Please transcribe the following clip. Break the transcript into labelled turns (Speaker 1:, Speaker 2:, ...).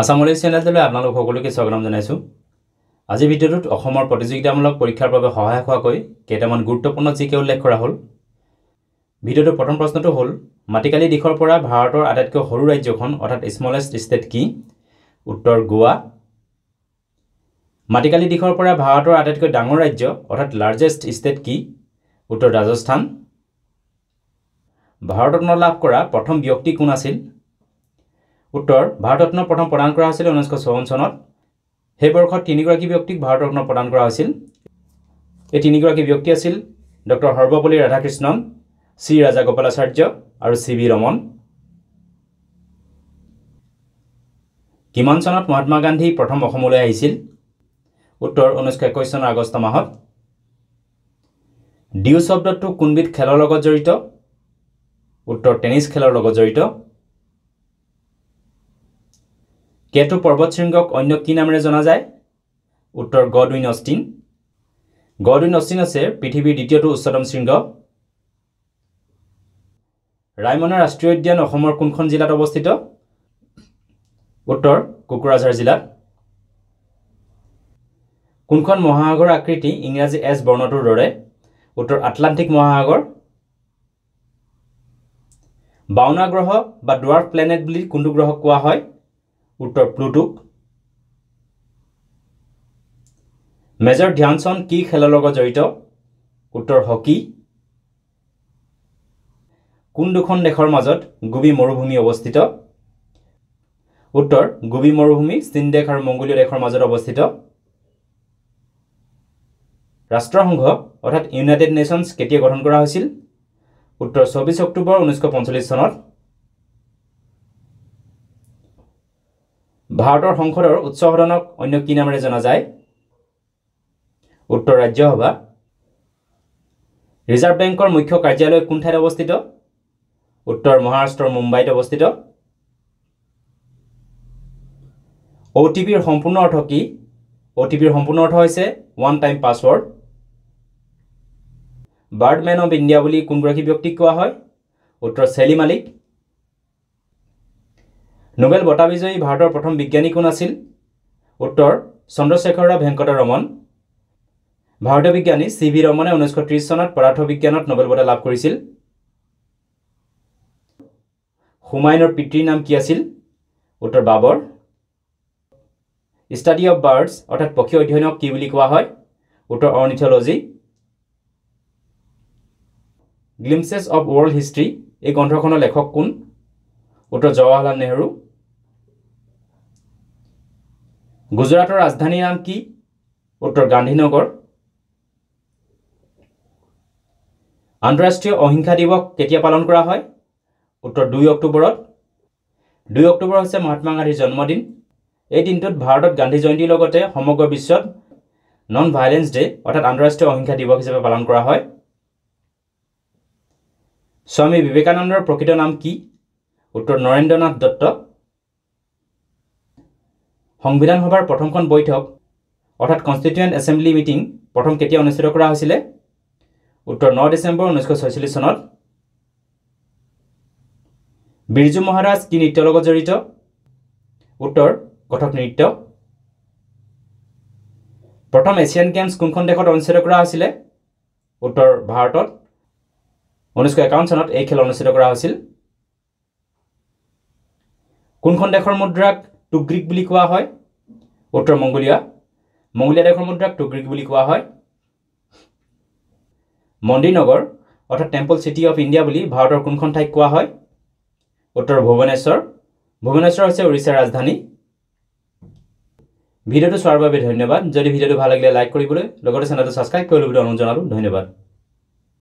Speaker 1: আসামলে চেনেলটোলৈ আপোনালোক সকলোকে স্বাগতম জানাইছোঁ আজি ভিডিঅ'টোত অসমৰ প্ৰতিযোগিতামূলক পৰীক্ষাৰ বাবে সহায়ক হোৱাকৈ কেইটামান গুৰুত্বপূৰ্ণ জিকে উল্লেখ কৰা হ'ল ভিডিঅ'টোৰ প্ৰথম প্ৰশ্নটো হ'ল মাটিকালি দিশৰ পৰা ভাৰতৰ আটাইতকৈ সৰু ৰাজ্যখন অৰ্থাৎ স্মলেষ্ট ষ্টেট কি উত্তৰ গোৱা মাটিকালি দিশৰ পৰা ভাৰতৰ আটাইতকৈ ডাঙৰ ৰাজ্য অৰ্থাৎ লাৰ্জেষ্ট ষ্টেট কি উত্তৰ ৰাজস্থান ভাৰতৰত্ন লাভ কৰা প্ৰথম ব্যক্তি কোন আছিল উত্তৰ ভাৰতৰত্ন প্ৰথম প্ৰদান কৰা হৈছিল ঊনৈছশ চৌৱন চনত সেই বৰ্ষত তিনিগৰাকী ব্যক্তিক ভাৰতৰত্ন প্ৰদান কৰা হৈছিল এই তিনিগৰাকী ব্যক্তি আছিল ডক্টৰ সৰ্বপল্লী ৰাধাকৃষ্ণন শ্ৰী ৰাজাগোপালাচাৰ্য আৰু চি ভি ৰমন কিমান চনত মহাত্মা গান্ধী প্ৰথম অসমলৈ আহিছিল উত্তৰ ঊনৈছশ একৈছ চনৰ আগষ্ট মাহত ডিউ শব্দটো কোনবিধ খেলৰ লগত জড়িত উত্তৰ টেনিছ খেলৰ লগত জড়িত কেতু পৰ্বত শৃংগক অন্য কি নামেৰে জনা যায় উত্তৰ গডউইন অষ্টিন গডউইন অষ্টিন আছে পৃথিৱীৰ দ্বিতীয়টো উচ্চতম শৃংগ ৰাইমনা ৰাষ্ট্ৰীয় উদ্যান অসমৰ কোনখন জিলাত অৱস্থিত উত্তৰ কোকৰাঝাৰ জিলাত কোনখন মহাসাগৰ আকৃতি ইংৰাজী এছ বৰ্ণটোৰ দৰে উত্তৰ আটলাণ্টিক মহাসাগৰ বাওনা গ্ৰহ বা ডুৱাৰ্ফ প্লেনেট বুলি কোনটো গ্ৰহক কোৱা হয় উত্তৰ প্লুটুক মেজৰ ধ্যানচন্দ কি খেলৰ লগত জড়িত উত্তৰ হকী কোন দুখন দেশৰ মাজত গুবি মৰুভূমি অৱস্থিত উত্তৰ গুবি মৰুভূমি চীন দেশ আৰু মংগোলীয় দেশৰ মাজত অৱস্থিত ৰাষ্ট্ৰসংঘ অৰ্থাৎ ইউনাইটেড নেশ্যনছ কেতিয়া গঠন কৰা হৈছিল উত্তৰ চৌবিছ অক্টোবৰ ঊনৈছশ পঞ্চল্লিছ চনত ভাৰতৰ সংসদৰ উচ্চ সদনক অন্য কি নামেৰে জনা যায় উত্তৰ ৰাজ্যসভা ৰিজাৰ্ভ বেংকৰ মুখ্য কাৰ্যালয় কোন ঠাইত অৱস্থিত উত্তৰ মহাৰাষ্ট্ৰৰ মুম্বাইত অৱস্থিত অ' টি পিৰ সম্পূৰ্ণ অৰ্থ কি অ' টি পিৰ সম্পূৰ্ণ অৰ্থ হৈছে one time password birdman of India বুলি কোনগৰাকী ব্যক্তিক কোৱা হয় উত্তৰ চেলি মালিক নোবেল বঁটা বিজয়ী ভাৰতৰ প্ৰথম বিজ্ঞানী কোন আছিল উত্তৰ চন্দ্ৰশেখৰ ৰাও ভেংকটৰমন ভাৰতীয় বিজ্ঞানী চি ভি ৰমনে ঊনৈছশ ত্ৰিছ চনত পদাৰ্থ বিজ্ঞানত নোবেল বঁটা লাভ কৰিছিল হুমায়ুনৰ পিতৃৰ নাম কি আছিল উত্তৰ বাবৰ ষ্টাডি অফ বাৰ্ডছ অৰ্থাৎ পক্ষী অধ্যয়নক কি বুলি কোৱা হয় উত্তৰ ornithology glimpses of world history এই গ্ৰন্থখনৰ লেখক কোন উত্তৰ জৱাহৰলাল নেহৰু গুজৰাটৰ ৰাজধানীৰ নাম কি উত্তৰ গান্ধীনগৰ আন্তঃৰাষ্ট্ৰীয় অহিংসা দিৱস কেতিয়া পালন কৰা হয় উত্তৰ দুই অক্টোবৰত দুই অক্টোবৰ হৈছে মহাত্মা গান্ধীৰ জন্মদিন এই দিনটোত ভাৰতত গান্ধী জয়ন্তীৰ লগতে সমগ্ৰ বিশ্বত নন ভাইলেঞ্চ ডে অৰ্থাৎ আন্তঃৰাষ্ট্ৰীয় অহিংসা দিৱস হিচাপে পালন কৰা হয় স্বামী বিবেকানন্দৰ প্ৰকৃত নাম কি উত্তৰ নৰেন্দ্ৰনাথ দত্ত সংবিধান সভাৰ প্ৰথমখন বৈঠক অৰ্থাৎ কনষ্টিটুৱেণ্ট এছেম্বলি মিটিং প্ৰথম কেতিয়া অনুষ্ঠিত কৰা হৈছিলে উত্তৰ ন ডিচেম্বৰ ঊনৈছশ ছয়চল্লিছ চনত বিৰ্জু মহাৰাজ কি নৃত্যৰ লগত জড়িত উত্তৰ কথক নৃত্য প্ৰথম এছিয়ান গেমছ কোনখন দেশত অনুষ্ঠিত কৰা হৈছিলে উত্তৰ ভাৰতত ঊনৈছশ একাৱন্ন চনত এই খেল অনুষ্ঠিত কৰা হৈছিল কোনখন দেশৰ মুদ্ৰাক টুগ্ৰিক বুলি কোৱা হয় উত্তৰ মংগোলীয়া মংগোলীয়া দেশৰ মুদ্ৰাক টুগ্ৰিক বুলি কোৱা হয় মন্দিৰনগৰ অৰ্থাৎ টেম্পল চিটি অফ ইণ্ডিয়া বুলি ভাৰতৰ কোনখন ঠাইক কোৱা হয় উত্তৰ ভুৱনেশ্বৰ ভুৱনেশ্বৰ হৈছে উৰিষ্যাৰ ৰাজধানী ভিডিঅ'টো চোৱাৰ বাবে ধন্যবাদ যদি ভিডিঅ'টো ভাল লাগিলে লাইক কৰিবলৈ লগতে চেনেলটো ছাবস্ক্ৰাইব কৰিবলৈ অনুৰোধ জনালোঁ ধন্যবাদ